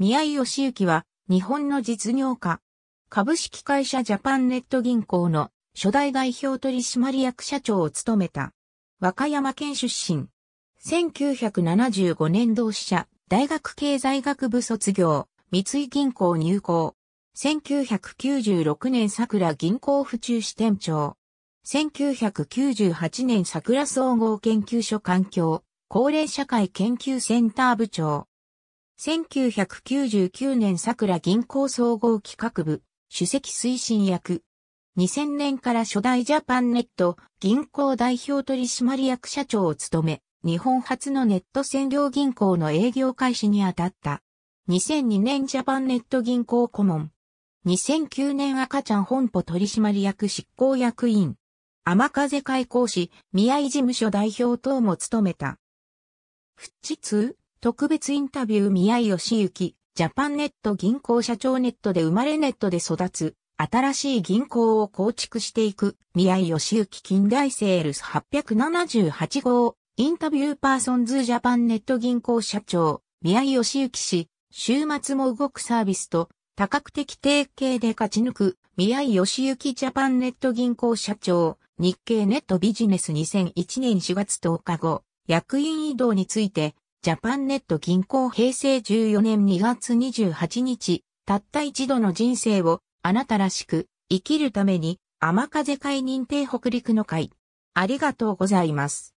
宮井義行は、日本の実業家。株式会社ジャパンネット銀行の初代代表取締役社長を務めた。和歌山県出身。1975年同志社、大学経済学部卒業、三井銀行入行。1996年桜銀行府中支店長。1998年桜総合研究所環境、高齢社会研究センター部長。1999年桜銀行総合企画部、主席推進役。2000年から初代ジャパンネット銀行代表取締役社長を務め、日本初のネット専業銀行の営業開始にあたった。2002年ジャパンネット銀行顧問。2009年赤ちゃん本舗取締役執行役員。天風開講師、宮井事務所代表等も務めた。フッチ特別インタビュー宮井義行、ジャパンネット銀行社長ネットで生まれネットで育つ、新しい銀行を構築していく、宮井義行近代セールス878号、インタビューパーソンズジャパンネット銀行社長、宮井義行氏、週末も動くサービスと、多角的提携で勝ち抜く、宮井義行ジャパンネット銀行社長、日経ネットビジネス2001年4月10日後、役員移動について、ジャパンネット銀行平成14年2月28日、たった一度の人生をあなたらしく生きるために、雨風会認定北陸の会。ありがとうございます。